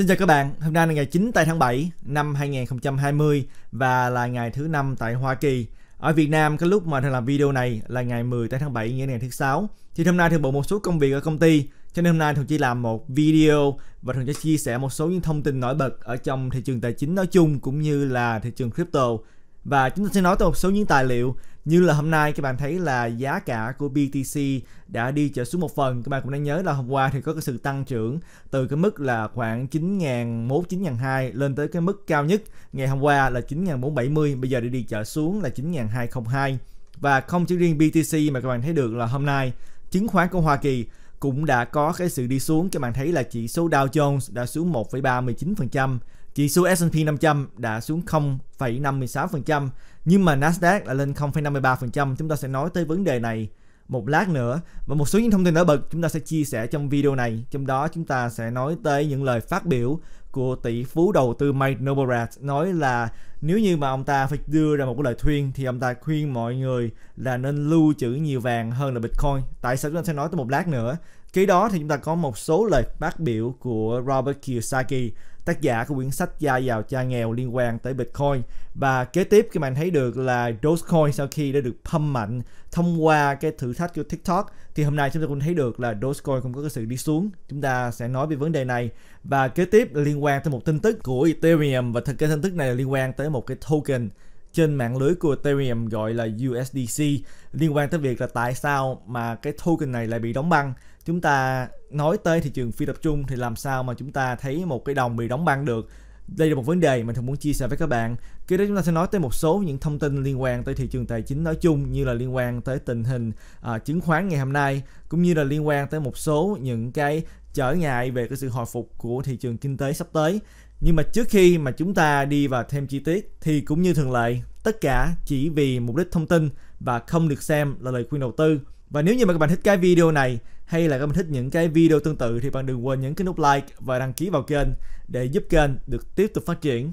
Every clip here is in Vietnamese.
Xin chào các bạn, hôm nay là ngày 9 tây tháng 7 năm 2020 và là ngày thứ năm tại Hoa Kỳ. Ở Việt Nam, cái lúc mà Thường làm video này là ngày 10 tây tháng 7, nghĩa ngày thứ sáu. Thì hôm nay Thường bận một số công việc ở công ty, cho nên hôm nay Thường chỉ làm một video và Thường sẽ chia sẻ một số những thông tin nổi bật ở trong thị trường tài chính nói chung cũng như là thị trường crypto và chúng ta sẽ nói tới một số những tài liệu như là hôm nay các bạn thấy là giá cả của BTC đã đi trở xuống một phần. Các bạn cũng đang nhớ là hôm qua thì có cái sự tăng trưởng từ cái mức là khoảng 9.001, 9.002 lên tới cái mức cao nhất ngày hôm qua là 9.470, bây giờ đã đi trở xuống là 9.202. Và không chỉ riêng BTC mà các bạn thấy được là hôm nay chứng khoán của Hoa Kỳ cũng đã có cái sự đi xuống. Các bạn thấy là chỉ số Dow Jones đã xuống 1,39%, chỉ số S&P 500 đã xuống 0,56% nhưng mà Nasdaq là lên 0,53%. Chúng ta sẽ nói tới vấn đề này một lát nữa và một số những thông tin nổi bật chúng ta sẽ chia sẻ trong video này. Trong đó chúng ta sẽ nói tới những lời phát biểu của tỷ phú đầu tư Mike Novogratz nói là nếu như mà ông ta phải đưa ra một cái lời khuyên thì ông ta khuyên mọi người là nên lưu trữ nhiều vàng hơn là Bitcoin. Tại sao chúng ta sẽ nói tới một lát nữa. Kế đó thì chúng ta có một số lời phát biểu của Robert Kiyosaki tác giả của quyển sách Gia giàu cha nghèo liên quan tới Bitcoin và kế tiếp các bạn thấy được là Dogecoin sau khi đã được pump mạnh thông qua cái thử thách của TikTok thì hôm nay chúng ta cũng thấy được là Dogecoin cũng có cái sự đi xuống chúng ta sẽ nói về vấn đề này và kế tiếp là liên quan tới một tin tức của Ethereum và thực cái tin tức này liên quan tới một cái token trên mạng lưới của Ethereum gọi là USDC liên quan tới việc là tại sao mà cái token này lại bị đóng băng chúng ta nói tới thị trường phi tập trung thì làm sao mà chúng ta thấy một cái đồng bị đóng băng được đây là một vấn đề mình thường muốn chia sẻ với các bạn kế đó chúng ta sẽ nói tới một số những thông tin liên quan tới thị trường tài chính nói chung như là liên quan tới tình hình à, chứng khoán ngày hôm nay cũng như là liên quan tới một số những cái trở ngại về cái sự hồi phục của thị trường kinh tế sắp tới nhưng mà trước khi mà chúng ta đi vào thêm chi tiết thì cũng như thường lệ tất cả chỉ vì mục đích thông tin và không được xem là lời khuyên đầu tư và nếu như mà các bạn thích cái video này hay là các bạn thích những cái video tương tự thì bạn đừng quên nhấn cái nút like và đăng ký vào kênh để giúp kênh được tiếp tục phát triển.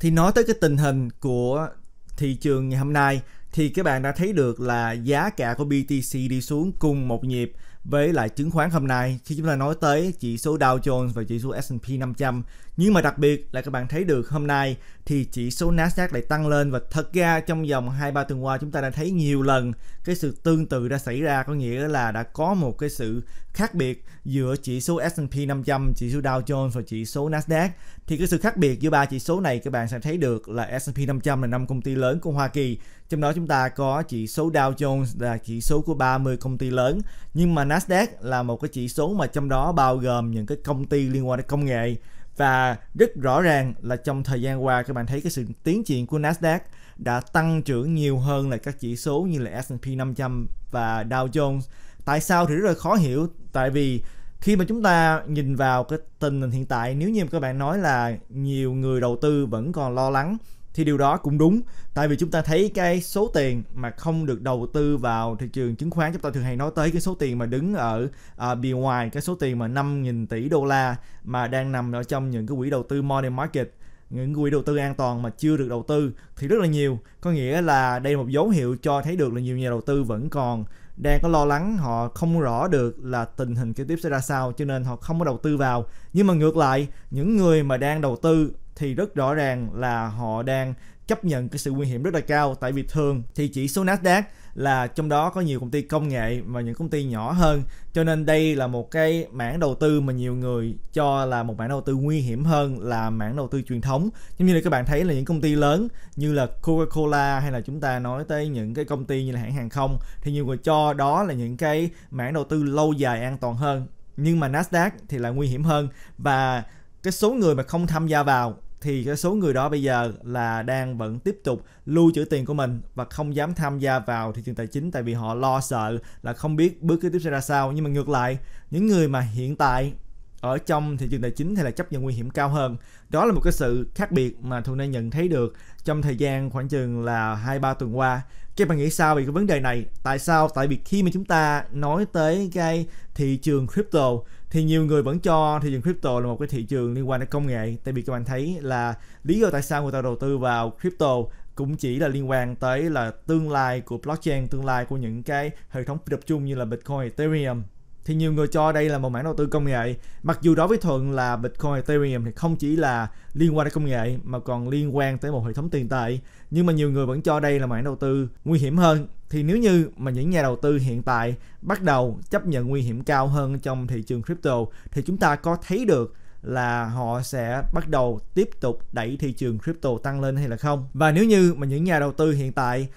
Thì nói tới cái tình hình của thị trường ngày hôm nay thì các bạn đã thấy được là giá cả của BTC đi xuống cùng một nhịp với lại chứng khoán hôm nay khi chúng ta nói tới chỉ số Dow Jones và chỉ số S&P 500 nhưng mà đặc biệt là các bạn thấy được hôm nay thì chỉ số Nasdaq lại tăng lên và thật ra trong vòng 2-3 tuần qua chúng ta đã thấy nhiều lần cái sự tương tự đã xảy ra có nghĩa là đã có một cái sự khác biệt giữa chỉ số S&P 500, chỉ số Dow Jones và chỉ số Nasdaq thì cái sự khác biệt giữa ba chỉ số này các bạn sẽ thấy được là S&P 500 là năm công ty lớn của Hoa Kỳ, trong đó chúng ta có chỉ số Dow Jones là chỉ số của 30 công ty lớn, nhưng mà Nasdaq là một cái chỉ số mà trong đó bao gồm những cái công ty liên quan đến công nghệ và rất rõ ràng là trong thời gian qua các bạn thấy cái sự tiến triển của Nasdaq đã tăng trưởng nhiều hơn là các chỉ số như là S&P 500 và Dow Jones tại sao thì rất là khó hiểu tại vì khi mà chúng ta nhìn vào cái tình hình hiện tại nếu như các bạn nói là nhiều người đầu tư vẫn còn lo lắng thì điều đó cũng đúng tại vì chúng ta thấy cái số tiền mà không được đầu tư vào thị trường chứng khoán chúng ta thường hay nói tới cái số tiền mà đứng ở à, bìa ngoài cái số tiền mà 5.000 tỷ đô la mà đang nằm ở trong những cái quỹ đầu tư money market những quỹ đầu tư an toàn mà chưa được đầu tư thì rất là nhiều có nghĩa là đây là một dấu hiệu cho thấy được là nhiều nhà đầu tư vẫn còn đang có lo lắng họ không rõ được là tình hình kế tiếp sẽ ra sao cho nên họ không có đầu tư vào nhưng mà ngược lại những người mà đang đầu tư thì rất rõ ràng là họ đang chấp nhận cái sự nguy hiểm rất là cao tại vì thường thì chỉ số Nasdaq là trong đó có nhiều công ty công nghệ và những công ty nhỏ hơn cho nên đây là một cái mảng đầu tư mà nhiều người cho là một mảng đầu tư nguy hiểm hơn là mảng đầu tư truyền thống giống như là các bạn thấy là những công ty lớn như là Coca-Cola hay là chúng ta nói tới những cái công ty như là hãng hàng không thì nhiều người cho đó là những cái mảng đầu tư lâu dài an toàn hơn nhưng mà Nasdaq thì là nguy hiểm hơn và cái số người mà không tham gia vào thì cái số người đó bây giờ là đang vẫn tiếp tục lưu trữ tiền của mình và không dám tham gia vào thị trường tài chính tại vì họ lo sợ là không biết bước kế tiếp sẽ ra sao nhưng mà ngược lại những người mà hiện tại ở trong thị trường tài chính thì là chấp nhận nguy hiểm cao hơn đó là một cái sự khác biệt mà thu nay nhận thấy được trong thời gian khoảng chừng là hai ba tuần qua các bạn nghĩ sao về cái vấn đề này tại sao tại vì khi mà chúng ta nói tới cái thị trường crypto thì nhiều người vẫn cho thị trường crypto là một cái thị trường liên quan đến công nghệ tại vì các bạn thấy là lý do tại sao người ta đầu tư vào crypto cũng chỉ là liên quan tới là tương lai của blockchain tương lai của những cái hệ thống tập trung như là bitcoin ethereum thì nhiều người cho đây là một mảng đầu tư công nghệ mặc dù đối với thuận là bitcoin ethereum thì không chỉ là liên quan đến công nghệ mà còn liên quan tới một hệ thống tiền tệ nhưng mà nhiều người vẫn cho đây là mảng đầu tư nguy hiểm hơn thì nếu như mà những nhà đầu tư hiện tại bắt đầu chấp nhận nguy hiểm cao hơn trong thị trường crypto thì chúng ta có thấy được là họ sẽ bắt đầu tiếp tục đẩy thị trường crypto tăng lên hay là không và nếu như mà những nhà đầu tư hiện tại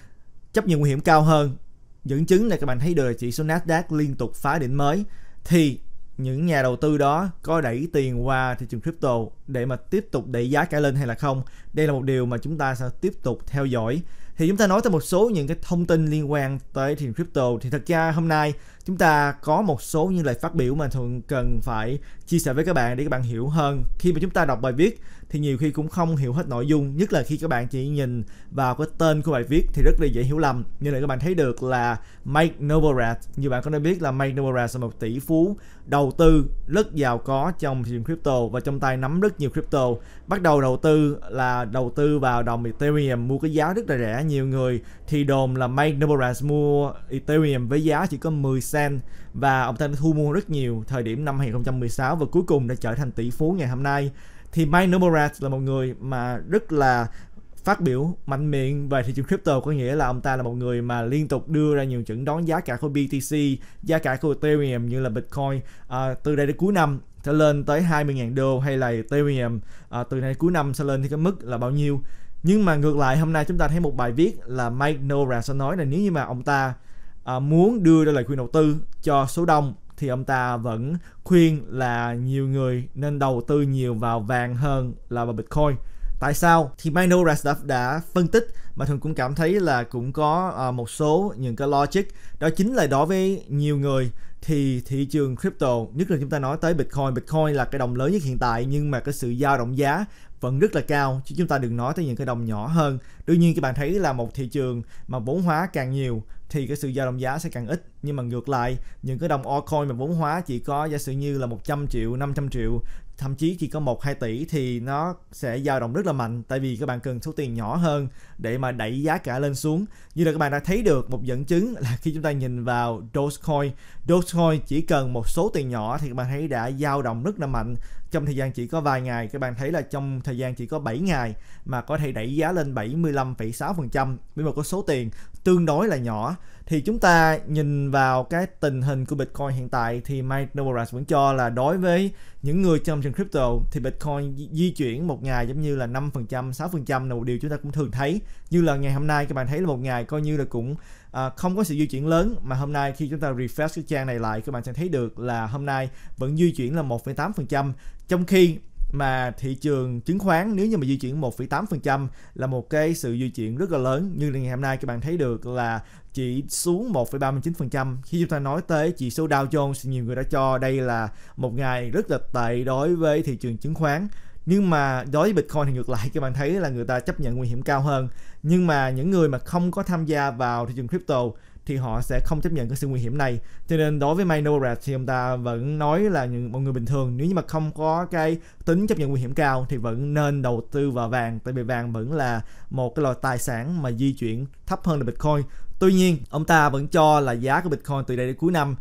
chấp nhận nguy hiểm cao hơn dẫn chứng là các bạn thấy được chỉ số Nasdaq liên tục phá đỉnh mới thì những nhà đầu tư đó có đẩy tiền qua thị trường crypto để mà tiếp tục đẩy giá cả lên hay là không đây là một điều mà chúng ta sẽ tiếp tục theo dõi thì chúng ta nói tới một số những cái thông tin liên quan tới thị trường crypto thì thật ra hôm nay chúng ta có một số những lời phát biểu mà thường cần phải chia sẻ với các bạn để các bạn hiểu hơn khi mà chúng ta đọc bài viết thì nhiều khi cũng không hiểu hết nội dung nhất là khi các bạn chỉ nhìn vào cái tên của bài viết thì rất là dễ hiểu lầm như là các bạn thấy được là Mike Novogratz như bạn có nên biết là Mike Novogratz là một tỷ phú đầu tư rất giàu có trong thị trường crypto và trong tay nắm rất nhiều crypto bắt đầu đầu tư là đầu tư vào đồng Ethereum mua cái giá rất là rẻ nhiều người thì đồn là Mike Novogratz mua Ethereum với giá chỉ có 10 cent và ông ta đã thu mua rất nhiều thời điểm năm 2016 và cuối cùng đã trở thành tỷ phú ngày hôm nay thì Mike Numerat là một người mà rất là phát biểu mạnh miệng về thị trường crypto có nghĩa là ông ta là một người mà liên tục đưa ra nhiều chẩn đón giá cả của BTC, giá cả của Ethereum như là Bitcoin à, từ đây đến cuối năm sẽ lên tới 20.000 đô hay là Ethereum à, từ nay cuối năm sẽ lên thì cái mức là bao nhiêu. Nhưng mà ngược lại hôm nay chúng ta thấy một bài viết là Mike Nora sẽ nói là nếu như mà ông ta à, muốn đưa ra lời khuyên đầu tư cho số đông thì ông ta vẫn khuyên là nhiều người nên đầu tư nhiều vào vàng hơn là vào Bitcoin. Tại sao? Thì Mino Rasdorf đã phân tích mà Thường cũng cảm thấy là cũng có ờ, một số những cái logic đó chính là đối với nhiều người thì thị trường crypto nhất là chúng ta nói tới Bitcoin Bitcoin là cái đồng lớn nhất hiện tại nhưng mà cái sự dao động giá vẫn rất là cao chứ chúng ta đừng nói tới những cái đồng nhỏ hơn đương nhiên các bạn thấy là một thị trường mà vốn hóa càng nhiều thì cái sự dao động giá sẽ càng ít nhưng mà ngược lại những cái đồng altcoin mà vốn hóa chỉ có giả sử như là 100 triệu 500 triệu thậm chí chỉ có 1 2 tỷ thì nó sẽ dao động rất là mạnh tại vì các bạn cần số tiền nhỏ hơn để mà đẩy giá cả lên xuống. Như là các bạn đã thấy được một dẫn chứng là khi chúng ta nhìn vào Dogecoin, Dogecoin chỉ cần một số tiền nhỏ thì các bạn thấy đã dao động rất là mạnh trong thời gian chỉ có vài ngày các bạn thấy là trong thời gian chỉ có 7 ngày mà có thể đẩy giá lên 75,6% với một số tiền tương đối là nhỏ thì chúng ta nhìn vào cái tình hình của Bitcoin hiện tại thì Mike Novogratz vẫn cho là đối với những người trong trường crypto thì Bitcoin di chuyển một ngày giống như là 5%, 6% là một điều chúng ta cũng thường thấy. Như là ngày hôm nay các bạn thấy là một ngày coi như là cũng à, không có sự di chuyển lớn mà hôm nay khi chúng ta refresh cái trang này lại các bạn sẽ thấy được là hôm nay vẫn di chuyển là 1,8% trong khi mà thị trường chứng khoán nếu như mà di chuyển 1,8% là một cái sự di chuyển rất là lớn như ngày hôm nay các bạn thấy được là chỉ xuống 1,39% khi chúng ta nói tới chỉ số Dow Jones nhiều người đã cho đây là một ngày rất là tệ đối với thị trường chứng khoán nhưng mà đối với Bitcoin thì ngược lại các bạn thấy là người ta chấp nhận nguy hiểm cao hơn nhưng mà những người mà không có tham gia vào thị trường crypto thì họ sẽ không chấp nhận cái sự nguy hiểm này cho nên đối với Minorate thì ông ta vẫn nói là những mọi người bình thường nếu như mà không có cái tính chấp nhận nguy hiểm cao thì vẫn nên đầu tư vào vàng tại vì vàng vẫn là một cái loại tài sản mà di chuyển thấp hơn là Bitcoin Tuy nhiên, ông ta vẫn cho là giá của Bitcoin từ đây đến cuối năm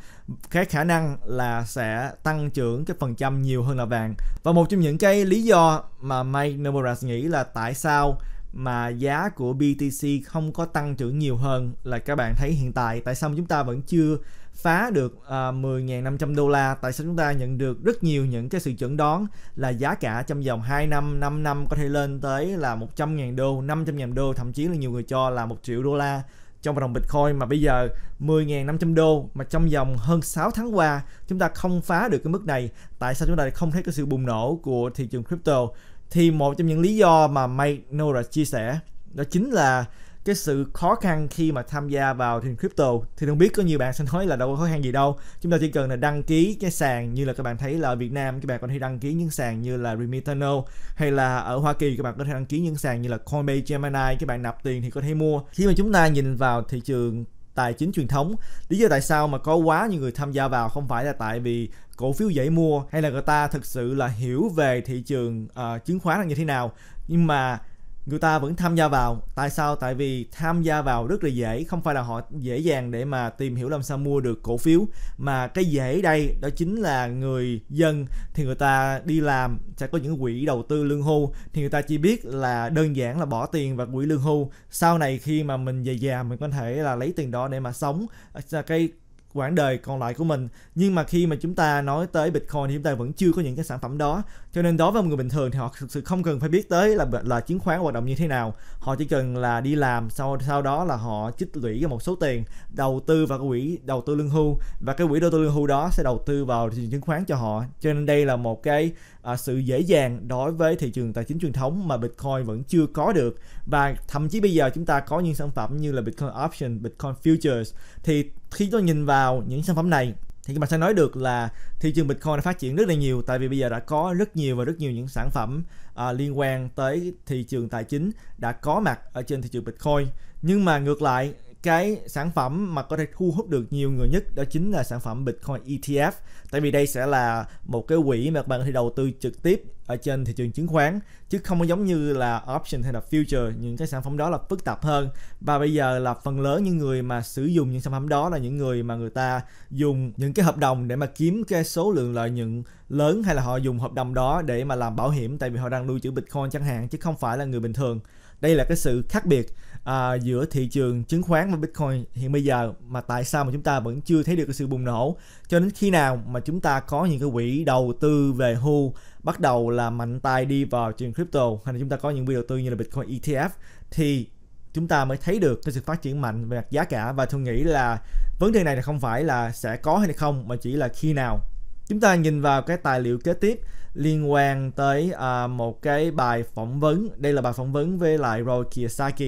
cái khả năng là sẽ tăng trưởng cái phần trăm nhiều hơn là vàng. Và một trong những cái lý do mà Mike Novogratz nghĩ là tại sao mà giá của BTC không có tăng trưởng nhiều hơn là các bạn thấy hiện tại tại sao chúng ta vẫn chưa phá được uh, à, 10.500 đô la tại sao chúng ta nhận được rất nhiều những cái sự chẩn đoán là giá cả trong vòng 2 năm 5 năm có thể lên tới là 100.000 đô 500.000 đô thậm chí là nhiều người cho là 1 triệu đô la trong đồng Bitcoin mà bây giờ 10.500 đô mà trong vòng hơn 6 tháng qua chúng ta không phá được cái mức này tại sao chúng ta không thấy cái sự bùng nổ của thị trường crypto thì một trong những lý do mà Mike Nora chia sẻ đó chính là cái sự khó khăn khi mà tham gia vào thị trường crypto thì không biết có nhiều bạn sẽ nói là đâu có khó khăn gì đâu chúng ta chỉ cần là đăng ký cái sàn như là các bạn thấy là ở Việt Nam các bạn có thể đăng ký những sàn như là Remitano hay là ở Hoa Kỳ các bạn có thể đăng ký những sàn như là Coinbase Gemini các bạn nạp tiền thì có thể mua khi mà chúng ta nhìn vào thị trường tài chính truyền thống lý do tại sao mà có quá nhiều người tham gia vào không phải là tại vì cổ phiếu dễ mua hay là người ta thực sự là hiểu về thị trường uh, chứng khoán là như thế nào nhưng mà người ta vẫn tham gia vào tại sao tại vì tham gia vào rất là dễ không phải là họ dễ dàng để mà tìm hiểu làm sao mua được cổ phiếu mà cái dễ đây đó chính là người dân thì người ta đi làm sẽ có những quỹ đầu tư lương hưu thì người ta chỉ biết là đơn giản là bỏ tiền vào quỹ lương hưu sau này khi mà mình về già mình có thể là lấy tiền đó để mà sống à, cái quãng đời còn lại của mình nhưng mà khi mà chúng ta nói tới bitcoin thì chúng ta vẫn chưa có những cái sản phẩm đó cho nên đối với một người bình thường thì họ thực sự không cần phải biết tới là là chứng khoán hoạt động như thế nào họ chỉ cần là đi làm sau sau đó là họ tích lũy một số tiền đầu tư vào cái quỹ đầu tư lương hưu và cái quỹ đầu tư lương hưu đó sẽ đầu tư vào thị trường chứng khoán cho họ cho nên đây là một cái à, sự dễ dàng đối với thị trường tài chính truyền thống mà bitcoin vẫn chưa có được và thậm chí bây giờ chúng ta có những sản phẩm như là bitcoin option bitcoin futures thì khi tôi nhìn vào những sản phẩm này thì các bạn sẽ nói được là thị trường Bitcoin đã phát triển rất là nhiều tại vì bây giờ đã có rất nhiều và rất nhiều những sản phẩm à, liên quan tới thị trường tài chính đã có mặt ở trên thị trường Bitcoin nhưng mà ngược lại cái sản phẩm mà có thể thu hút được nhiều người nhất đó chính là sản phẩm Bitcoin ETF tại vì đây sẽ là một cái quỹ mà các bạn có thể đầu tư trực tiếp ở trên thị trường chứng khoán chứ không giống như là option hay là future những cái sản phẩm đó là phức tạp hơn và bây giờ là phần lớn những người mà sử dụng những sản phẩm đó là những người mà người ta dùng những cái hợp đồng để mà kiếm cái số lượng lợi nhuận lớn hay là họ dùng hợp đồng đó để mà làm bảo hiểm tại vì họ đang lưu trữ bitcoin chẳng hạn chứ không phải là người bình thường đây là cái sự khác biệt à, giữa thị trường chứng khoán và Bitcoin hiện bây giờ mà tại sao mà chúng ta vẫn chưa thấy được cái sự bùng nổ cho đến khi nào mà chúng ta có những cái quỹ đầu tư về hưu bắt đầu là mạnh tay đi vào trường crypto hay là chúng ta có những quỹ đầu tư như là Bitcoin ETF thì chúng ta mới thấy được cái sự phát triển mạnh về mặt giá cả và tôi nghĩ là vấn đề này là không phải là sẽ có hay không mà chỉ là khi nào chúng ta nhìn vào cái tài liệu kế tiếp liên quan tới uh, một cái bài phỏng vấn đây là bài phỏng vấn với lại Roy Kiyosaki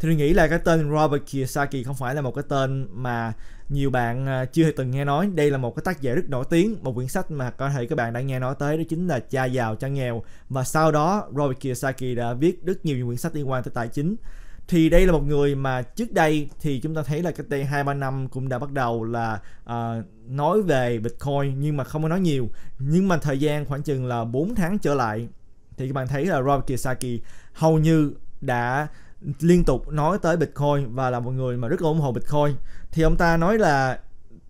thì tôi nghĩ là cái tên Robert Kiyosaki không phải là một cái tên mà nhiều bạn à, chưa từng nghe nói đây là một cái tác giả rất nổi tiếng một quyển sách mà có thể các bạn đã nghe nói tới đó chính là cha giàu cha nghèo và sau đó Robert Kiyosaki đã viết rất nhiều những quyển sách liên quan tới tài chính thì đây là một người mà trước đây thì chúng ta thấy là cách đây hai ba năm cũng đã bắt đầu là uh, nói về Bitcoin nhưng mà không có nói nhiều nhưng mà thời gian khoảng chừng là 4 tháng trở lại thì các bạn thấy là Robert Kiyosaki hầu như đã liên tục nói tới Bitcoin và là một người mà rất là ủng hộ Bitcoin thì ông ta nói là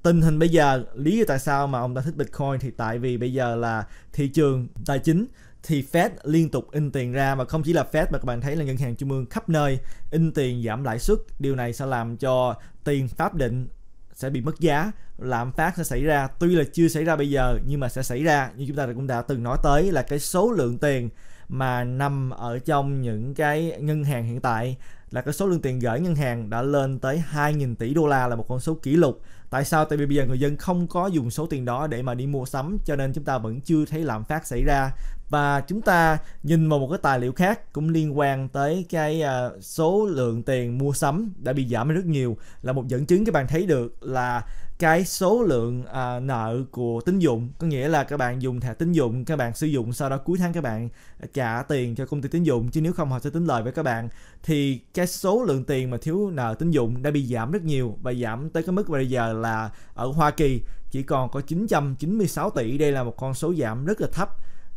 tình hình bây giờ lý do tại sao mà ông ta thích Bitcoin thì tại vì bây giờ là thị trường tài chính thì Fed liên tục in tiền ra và không chỉ là Fed mà các bạn thấy là ngân hàng trung ương khắp nơi in tiền giảm lãi suất điều này sẽ làm cho tiền pháp định sẽ bị mất giá lạm phát sẽ xảy ra tuy là chưa xảy ra bây giờ nhưng mà sẽ xảy ra như chúng ta cũng đã từng nói tới là cái số lượng tiền mà nằm ở trong những cái ngân hàng hiện tại là cái số lượng tiền gửi ngân hàng đã lên tới 2.000 tỷ đô la là một con số kỷ lục. Tại sao? Tại vì bây giờ người dân không có dùng số tiền đó để mà đi mua sắm cho nên chúng ta vẫn chưa thấy lạm phát xảy ra. Và chúng ta nhìn vào một cái tài liệu khác cũng liên quan tới cái à, số lượng tiền mua sắm đã bị giảm rất nhiều là một dẫn chứng các bạn thấy được là cái số lượng à, nợ của tín dụng có nghĩa là các bạn dùng thẻ tín dụng các bạn sử dụng sau đó cuối tháng các bạn trả tiền cho công ty tín dụng chứ nếu không họ sẽ tính lời với các bạn thì cái số lượng tiền mà thiếu nợ tín dụng đã bị giảm rất nhiều và giảm tới cái mức bây giờ là ở Hoa Kỳ chỉ còn có 996 tỷ đây là một con số giảm rất là thấp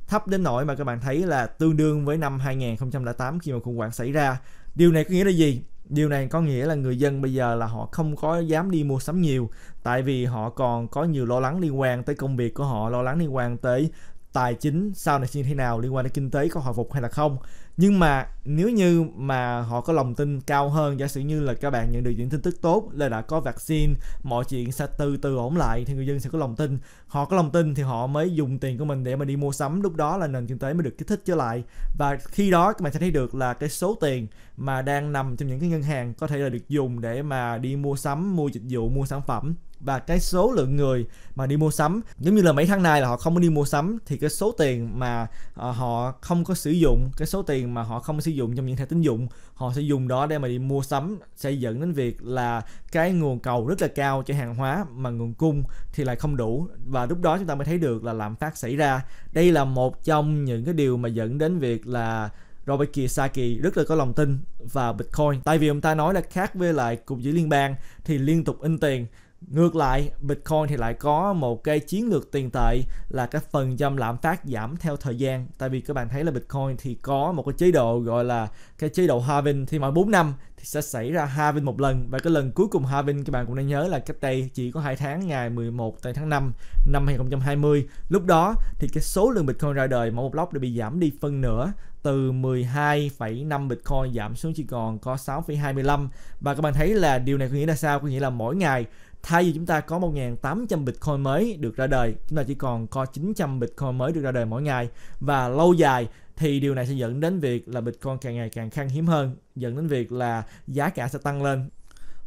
thấp đến nỗi mà các bạn thấy là tương đương với năm 2008 khi mà khủng hoảng xảy ra điều này có nghĩa là gì điều này có nghĩa là người dân bây giờ là họ không có dám đi mua sắm nhiều tại vì họ còn có nhiều lo lắng liên quan tới công việc của họ lo lắng liên quan tới tài chính sau này như thế nào liên quan đến kinh tế có hồi phục hay là không nhưng mà nếu như mà họ có lòng tin cao hơn giả sử như là các bạn nhận được những tin tức tốt là đã có vaccine mọi chuyện sẽ từ từ ổn lại thì người dân sẽ có lòng tin họ có lòng tin thì họ mới dùng tiền của mình để mà đi mua sắm lúc đó là nền kinh tế mới được kích thích trở lại và khi đó các bạn sẽ thấy được là cái số tiền mà đang nằm trong những cái ngân hàng có thể là được dùng để mà đi mua sắm mua dịch vụ mua sản phẩm và cái số lượng người mà đi mua sắm giống như là mấy tháng nay là họ không có đi mua sắm thì cái số tiền mà ờ, họ không có sử dụng cái số tiền mà họ không sử dụng trong những thẻ tín dụng họ sẽ dùng đó để mà đi mua sắm sẽ dẫn đến việc là cái nguồn cầu rất là cao cho hàng hóa mà nguồn cung thì lại không đủ và lúc đó chúng ta mới thấy được là lạm phát xảy ra đây là một trong những cái điều mà dẫn đến việc là Robert Kiyosaki rất là có lòng tin vào Bitcoin tại vì ông ta nói là khác với lại cục dự liên bang thì liên tục in tiền Ngược lại, Bitcoin thì lại có một cái chiến lược tiền tệ là cái phần trăm lạm phát giảm theo thời gian. Tại vì các bạn thấy là Bitcoin thì có một cái chế độ gọi là cái chế độ halving thì mỗi 4 năm thì sẽ xảy ra halving một lần và cái lần cuối cùng halving các bạn cũng nên nhớ là cách đây chỉ có hai tháng ngày 11 tại tháng 5 năm 2020. Lúc đó thì cái số lượng Bitcoin ra đời mỗi một block đã bị giảm đi phân nửa từ 12,5 Bitcoin giảm xuống chỉ còn có 6,25 và các bạn thấy là điều này có nghĩa là sao? Có nghĩa là mỗi ngày thay vì chúng ta có 1.800 Bitcoin mới được ra đời, chúng ta chỉ còn có 900 Bitcoin mới được ra đời mỗi ngày và lâu dài thì điều này sẽ dẫn đến việc là Bitcoin càng ngày càng khan hiếm hơn, dẫn đến việc là giá cả sẽ tăng lên.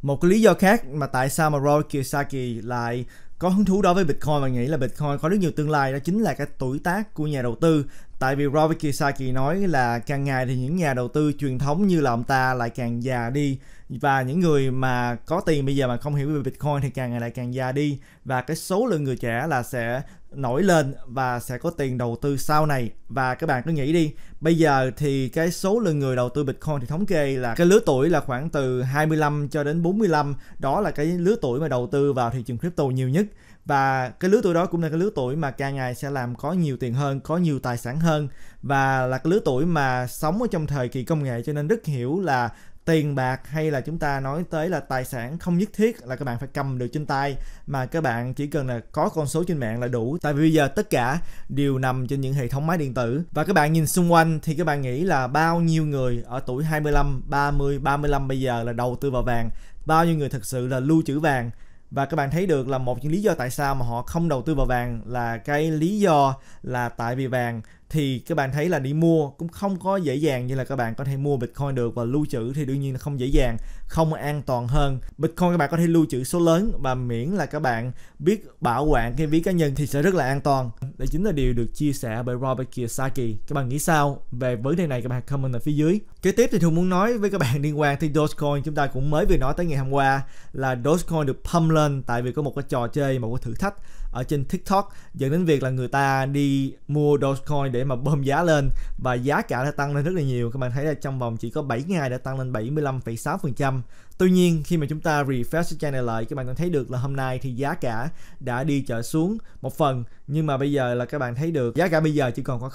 Một cái lý do khác mà tại sao mà Robert Kiyosaki lại có hứng thú đối với Bitcoin và nghĩ là Bitcoin có rất nhiều tương lai đó chính là cái tuổi tác của nhà đầu tư. Tại vì Robert Kiyosaki nói là càng ngày thì những nhà đầu tư truyền thống như là ông ta lại càng già đi và những người mà có tiền bây giờ mà không hiểu về Bitcoin thì càng ngày lại càng già đi và cái số lượng người trẻ là sẽ nổi lên và sẽ có tiền đầu tư sau này và các bạn cứ nghĩ đi bây giờ thì cái số lượng người đầu tư Bitcoin thì thống kê là cái lứa tuổi là khoảng từ 25 cho đến 45 đó là cái lứa tuổi mà đầu tư vào thị trường crypto nhiều nhất và cái lứa tuổi đó cũng là cái lứa tuổi mà càng ngày sẽ làm có nhiều tiền hơn có nhiều tài sản hơn và là cái lứa tuổi mà sống ở trong thời kỳ công nghệ cho nên rất hiểu là tiền bạc hay là chúng ta nói tới là tài sản không nhất thiết là các bạn phải cầm được trên tay mà các bạn chỉ cần là có con số trên mạng là đủ tại vì bây giờ tất cả đều nằm trên những hệ thống máy điện tử và các bạn nhìn xung quanh thì các bạn nghĩ là bao nhiêu người ở tuổi 25, 30, 35 bây giờ là đầu tư vào vàng bao nhiêu người thật sự là lưu trữ vàng và các bạn thấy được là một những lý do tại sao mà họ không đầu tư vào vàng là cái lý do là tại vì vàng thì các bạn thấy là đi mua cũng không có dễ dàng như là các bạn có thể mua Bitcoin được và lưu trữ thì đương nhiên là không dễ dàng, không an toàn hơn. Bitcoin các bạn có thể lưu trữ số lớn và miễn là các bạn biết bảo quản cái ví cá nhân thì sẽ rất là an toàn. Đây chính là điều được chia sẻ bởi Robert Kiyosaki. Các bạn nghĩ sao về vấn đề này các bạn comment ở phía dưới. Kế tiếp thì thường muốn nói với các bạn liên quan tới Dogecoin chúng ta cũng mới vừa nói tới ngày hôm qua là Dogecoin được pump lên tại vì có một cái trò chơi, một cái thử thách ở trên TikTok dẫn đến việc là người ta đi mua Dogecoin để mà bơm giá lên và giá cả đã tăng lên rất là nhiều các bạn thấy là trong vòng chỉ có 7 ngày đã tăng lên 75,6% Tuy nhiên khi mà chúng ta refresh này lại các bạn có thấy được là hôm nay thì giá cả đã đi trở xuống một phần nhưng mà bây giờ là các bạn thấy được giá cả bây giờ chỉ còn có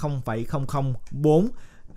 0,004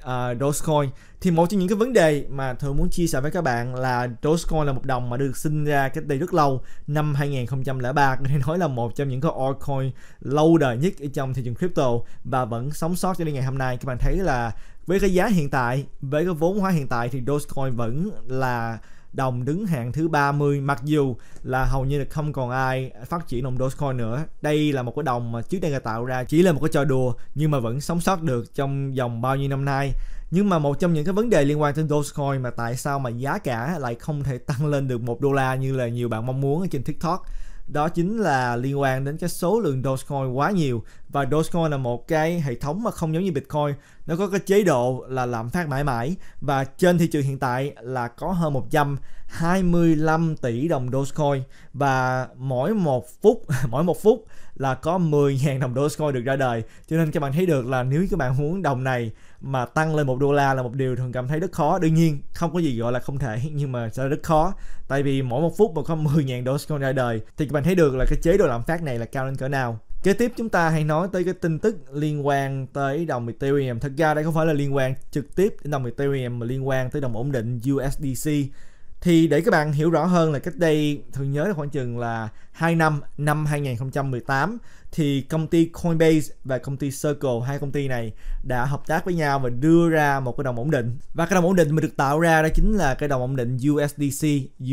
uh, Dogecoin thì một trong những cái vấn đề mà thường muốn chia sẻ với các bạn là Dogecoin là một đồng mà được sinh ra cách đây rất lâu năm 2003 có thể nói là một trong những cái altcoin lâu đời nhất ở trong thị trường crypto và vẫn sống sót cho đến ngày hôm nay các bạn thấy là với cái giá hiện tại với cái vốn hóa hiện tại thì Dogecoin vẫn là đồng đứng hạng thứ 30 mặc dù là hầu như là không còn ai phát triển đồng Dogecoin nữa. Đây là một cái đồng mà trước đây người tạo ra chỉ là một cái trò đùa nhưng mà vẫn sống sót được trong dòng bao nhiêu năm nay. Nhưng mà một trong những cái vấn đề liên quan tới Dogecoin mà tại sao mà giá cả lại không thể tăng lên được một đô la như là nhiều bạn mong muốn ở trên TikTok đó chính là liên quan đến cái số lượng Dogecoin quá nhiều và Dogecoin là một cái hệ thống mà không giống như Bitcoin nó có cái chế độ là lạm phát mãi mãi và trên thị trường hiện tại là có hơn 125 tỷ đồng Dogecoin và mỗi một phút mỗi một phút là có 10.000 đồng Dogecoin được ra đời cho nên các bạn thấy được là nếu các bạn muốn đồng này mà tăng lên một đô la là một điều thường cảm thấy rất khó đương nhiên không có gì gọi là không thể nhưng mà sẽ rất khó tại vì mỗi một phút mà có 10.000 Dogecoin ra đời thì các bạn thấy được là cái chế độ lạm phát này là cao lên cỡ nào Kế tiếp chúng ta hãy nói tới cái tin tức liên quan tới đồng Ethereum. Thật ra đây không phải là liên quan trực tiếp đến đồng Ethereum mà liên quan tới đồng ổn định USDC thì để các bạn hiểu rõ hơn là cách đây thường nhớ là khoảng chừng là 2 năm, năm 2018 thì công ty Coinbase và công ty Circle hai công ty này đã hợp tác với nhau và đưa ra một cái đồng ổn định và cái đồng ổn định mà được tạo ra đó chính là cái đồng ổn định USDC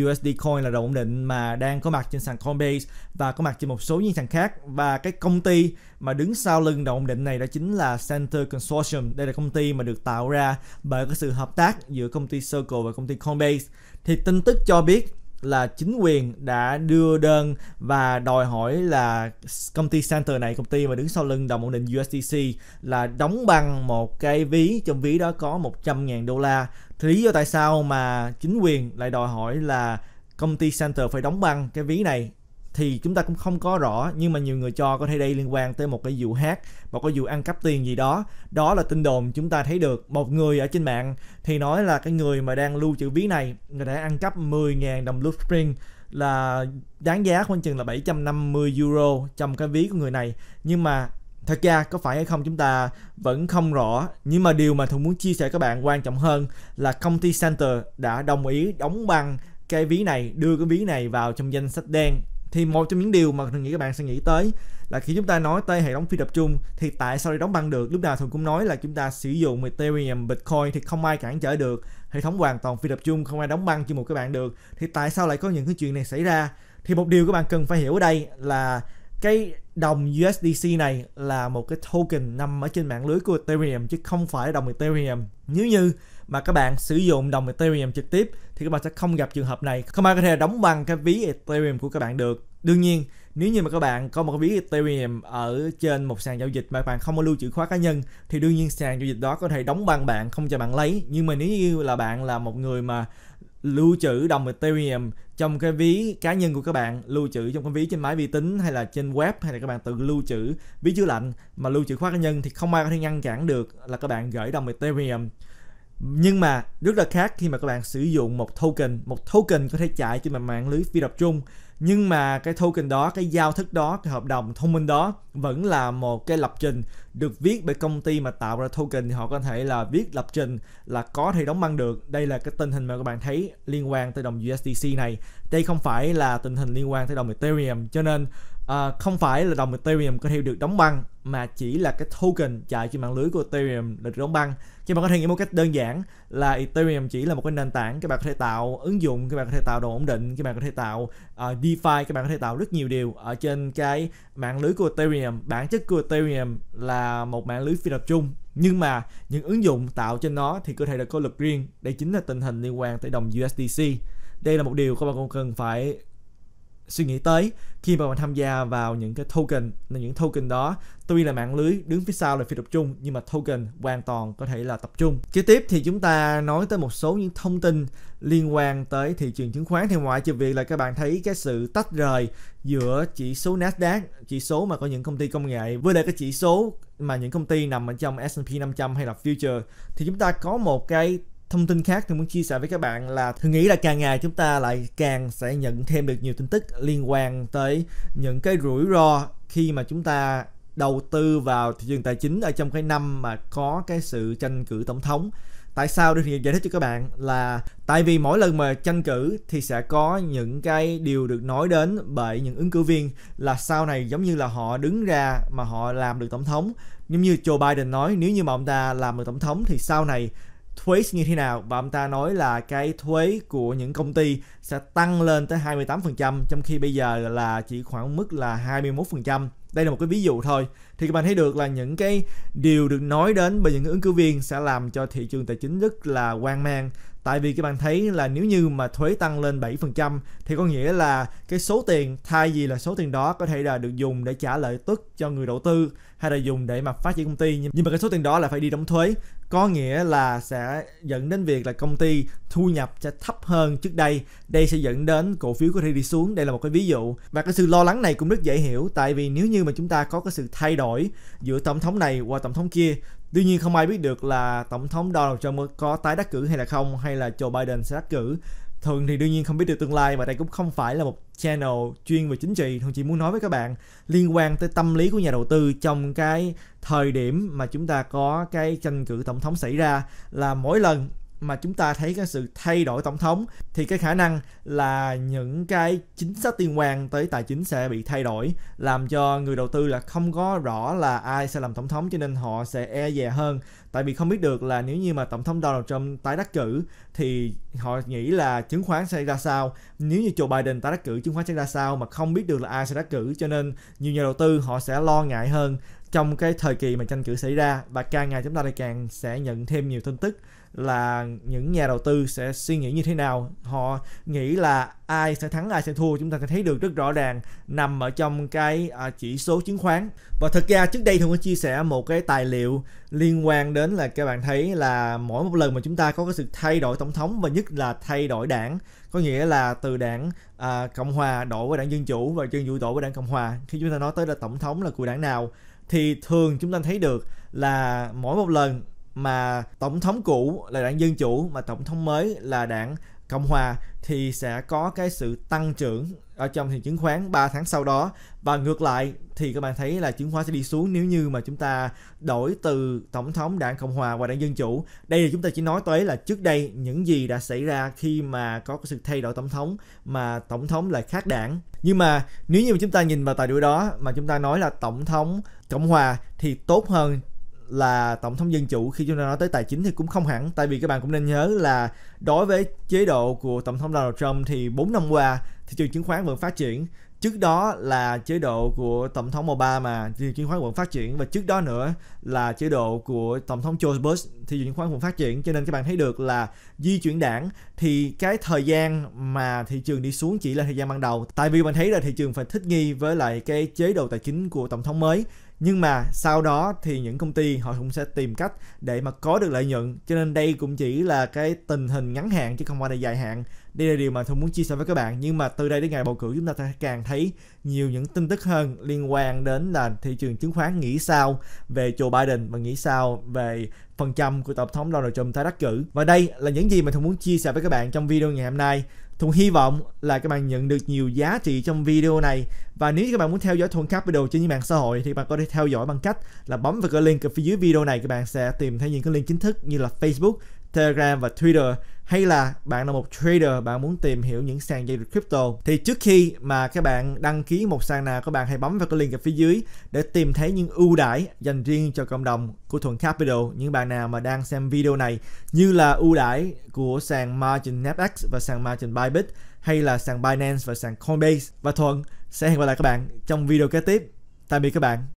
USD Coin là đồng ổn định mà đang có mặt trên sàn Coinbase và có mặt trên một số những sàn khác và cái công ty mà đứng sau lưng đồng ổn định này đó chính là Center Consortium đây là công ty mà được tạo ra bởi cái sự hợp tác giữa công ty Circle và công ty Coinbase thì tin tức cho biết là chính quyền đã đưa đơn và đòi hỏi là công ty Center này công ty mà đứng sau lưng đồng ổn định USDC là đóng băng một cái ví trong ví đó có 100.000 đô la thì lý do tại sao mà chính quyền lại đòi hỏi là công ty Center phải đóng băng cái ví này thì chúng ta cũng không có rõ nhưng mà nhiều người cho có thể đây liên quan tới một cái vụ hát một cái vụ ăn cắp tiền gì đó đó là tin đồn chúng ta thấy được một người ở trên mạng thì nói là cái người mà đang lưu trữ ví này người đã ăn cắp 10.000 đồng Spring là đáng giá khoảng chừng là 750 euro trong cái ví của người này nhưng mà thật ra có phải hay không chúng ta vẫn không rõ nhưng mà điều mà thùng muốn chia sẻ các bạn quan trọng hơn là công ty Center đã đồng ý đóng băng cái ví này đưa cái ví này vào trong danh sách đen thì một trong những điều mà thường nghĩ các bạn sẽ nghĩ tới là khi chúng ta nói tới hệ thống phi tập trung thì tại sao lại đóng băng được lúc nào thường cũng nói là chúng ta sử dụng ethereum bitcoin thì không ai cản trở được hệ thống hoàn toàn phi tập trung không ai đóng băng chỉ một cái bạn được thì tại sao lại có những cái chuyện này xảy ra thì một điều các bạn cần phải hiểu ở đây là cái đồng USDC này là một cái token nằm ở trên mạng lưới của Ethereum chứ không phải đồng Ethereum. Nếu như mà các bạn sử dụng đồng Ethereum trực tiếp thì các bạn sẽ không gặp trường hợp này. Không ai có thể đóng băng cái ví Ethereum của các bạn được. Đương nhiên, nếu như mà các bạn có một cái ví Ethereum ở trên một sàn giao dịch mà các bạn không có lưu trữ khóa cá nhân thì đương nhiên sàn giao dịch đó có thể đóng băng bạn không cho bạn lấy. Nhưng mà nếu như là bạn là một người mà lưu trữ đồng Ethereum trong cái ví cá nhân của các bạn lưu trữ trong cái ví trên máy vi tính hay là trên web hay là các bạn tự lưu trữ ví chứa lạnh mà lưu trữ khóa cá nhân thì không ai có thể ngăn cản được là các bạn gửi đồng Ethereum nhưng mà rất là khác khi mà các bạn sử dụng một token một token có thể chạy trên mạng lưới phi tập trung nhưng mà cái token đó cái giao thức đó cái hợp đồng thông minh đó vẫn là một cái lập trình được viết bởi công ty mà tạo ra token thì họ có thể là viết lập trình là có thể đóng băng được đây là cái tình hình mà các bạn thấy liên quan tới đồng USDC này đây không phải là tình hình liên quan tới đồng Ethereum cho nên à, không phải là đồng Ethereum có thể được đóng băng mà chỉ là cái token chạy trên mạng lưới của Ethereum được đóng băng. Các bạn có thể nghĩ một cách đơn giản là Ethereum chỉ là một cái nền tảng các bạn có thể tạo ứng dụng, các bạn có thể tạo đồ ổn định, các bạn có thể tạo uh, DeFi, các bạn có thể tạo rất nhiều điều ở trên cái mạng lưới của Ethereum. Bản chất của Ethereum là một mạng lưới phi tập trung nhưng mà những ứng dụng tạo trên nó thì có thể là có luật riêng. Đây chính là tình hình liên quan tới đồng USDC. Đây là một điều các bạn cũng cần phải suy nghĩ tới khi mà bạn tham gia vào những cái token là những token đó tuy là mạng lưới đứng phía sau là phi tập trung nhưng mà token hoàn toàn có thể là tập trung kế tiếp thì chúng ta nói tới một số những thông tin liên quan tới thị trường chứng khoán thì ngoại trừ việc là các bạn thấy cái sự tách rời giữa chỉ số Nasdaq chỉ số mà có những công ty công nghệ với lại cái chỉ số mà những công ty nằm ở trong S&P 500 hay là future thì chúng ta có một cái thông tin khác thì muốn chia sẻ với các bạn là tôi nghĩ là càng ngày chúng ta lại càng sẽ nhận thêm được nhiều tin tức liên quan tới những cái rủi ro khi mà chúng ta đầu tư vào thị trường tài chính ở trong cái năm mà có cái sự tranh cử tổng thống tại sao được giải thích cho các bạn là tại vì mỗi lần mà tranh cử thì sẽ có những cái điều được nói đến bởi những ứng cử viên là sau này giống như là họ đứng ra mà họ làm được tổng thống giống như Joe Biden nói nếu như mà ông ta làm được tổng thống thì sau này thuế như thế nào và ông ta nói là cái thuế của những công ty sẽ tăng lên tới 28% trong khi bây giờ là chỉ khoảng mức là 21%. Đây là một cái ví dụ thôi. Thì các bạn thấy được là những cái điều được nói đến bởi những ứng cử viên sẽ làm cho thị trường tài chính rất là quan mang. Tại vì các bạn thấy là nếu như mà thuế tăng lên 7% thì có nghĩa là cái số tiền thay vì là số tiền đó có thể là được dùng để trả lợi tức cho người đầu tư hay là dùng để mà phát triển công ty nhưng mà cái số tiền đó là phải đi đóng thuế có nghĩa là sẽ dẫn đến việc là công ty thu nhập sẽ thấp hơn trước đây đây sẽ dẫn đến cổ phiếu có thể đi xuống đây là một cái ví dụ và cái sự lo lắng này cũng rất dễ hiểu tại vì nếu như mà chúng ta có cái sự thay đổi giữa tổng thống này qua tổng thống kia Tuy nhiên không ai biết được là Tổng thống Donald Trump có tái đắc cử hay là không hay là Joe Biden sẽ đắc cử thường thì đương nhiên không biết được tương lai và đây cũng không phải là một channel chuyên về chính trị thường chỉ muốn nói với các bạn liên quan tới tâm lý của nhà đầu tư trong cái thời điểm mà chúng ta có cái tranh cử tổng thống xảy ra là mỗi lần mà chúng ta thấy cái sự thay đổi tổng thống thì cái khả năng là những cái chính sách liên quan tới tài chính sẽ bị thay đổi làm cho người đầu tư là không có rõ là ai sẽ làm tổng thống cho nên họ sẽ e dè hơn tại vì không biết được là nếu như mà tổng thống Donald Trump tái đắc cử thì họ nghĩ là chứng khoán sẽ ra sao nếu như Joe Biden tái đắc cử chứng khoán sẽ ra sao mà không biết được là ai sẽ đắc cử cho nên nhiều nhà đầu tư họ sẽ lo ngại hơn trong cái thời kỳ mà tranh cử xảy ra và càng ngày chúng ta lại càng sẽ nhận thêm nhiều tin tức là những nhà đầu tư sẽ suy nghĩ như thế nào họ nghĩ là ai sẽ thắng ai sẽ thua chúng ta sẽ thấy được rất rõ ràng nằm ở trong cái à, chỉ số chứng khoán và thực ra trước đây tôi có chia sẻ một cái tài liệu liên quan đến là các bạn thấy là mỗi một lần mà chúng ta có cái sự thay đổi tổng thống và nhất là thay đổi đảng có nghĩa là từ đảng à, cộng hòa đổi với đảng dân chủ và dân chủ đổi với đảng cộng hòa khi chúng ta nói tới là tổng thống là của đảng nào thì thường chúng ta thấy được là mỗi một lần mà tổng thống cũ là đảng dân chủ mà tổng thống mới là đảng cộng hòa thì sẽ có cái sự tăng trưởng ở trong thị chứng khoán 3 tháng sau đó và ngược lại thì các bạn thấy là chứng khoán sẽ đi xuống nếu như mà chúng ta đổi từ tổng thống đảng cộng hòa qua đảng dân chủ đây là chúng ta chỉ nói tới là trước đây những gì đã xảy ra khi mà có sự thay đổi tổng thống mà tổng thống lại khác đảng nhưng mà nếu như mà chúng ta nhìn vào tài liệu đó mà chúng ta nói là tổng thống cộng hòa thì tốt hơn là tổng thống dân chủ khi chúng ta nói tới tài chính thì cũng không hẳn tại vì các bạn cũng nên nhớ là đối với chế độ của tổng thống Donald Trump thì 4 năm qua thị trường chứng khoán vẫn phát triển trước đó là chế độ của tổng thống Obama thị trường chứng khoán vẫn phát triển và trước đó nữa là chế độ của tổng thống George Bush thị trường chứng khoán vẫn phát triển cho nên các bạn thấy được là di chuyển đảng thì cái thời gian mà thị trường đi xuống chỉ là thời gian ban đầu tại vì mình thấy là thị trường phải thích nghi với lại cái chế độ tài chính của tổng thống mới nhưng mà sau đó thì những công ty họ cũng sẽ tìm cách để mà có được lợi nhuận cho nên đây cũng chỉ là cái tình hình ngắn hạn chứ không phải là dài hạn đây là điều mà tôi muốn chia sẻ với các bạn nhưng mà từ đây đến ngày bầu cử chúng ta sẽ càng thấy nhiều những tin tức hơn liên quan đến là thị trường chứng khoán nghĩ sao về Joe Biden và nghĩ sao về phần trăm của tổng thống Donald Trump tái đắc cử và đây là những gì mà tôi muốn chia sẻ với các bạn trong video ngày hôm nay Thuận hy vọng là các bạn nhận được nhiều giá trị trong video này và nếu các bạn muốn theo dõi Thuận video trên những mạng xã hội thì bạn có thể theo dõi bằng cách là bấm vào cái link ở phía dưới video này các bạn sẽ tìm thấy những cái link chính thức như là Facebook, Telegram và Twitter hay là bạn là một trader bạn muốn tìm hiểu những sàn giao dịch crypto thì trước khi mà các bạn đăng ký một sàn nào các bạn hãy bấm vào cái link ở phía dưới để tìm thấy những ưu đãi dành riêng cho cộng đồng của Thuận Capital những bạn nào mà đang xem video này như là ưu đãi của sàn Margin FX và sàn Margin Bybit hay là sàn Binance và sàn Coinbase và Thuận sẽ hẹn gặp lại các bạn trong video kế tiếp tạm biệt các bạn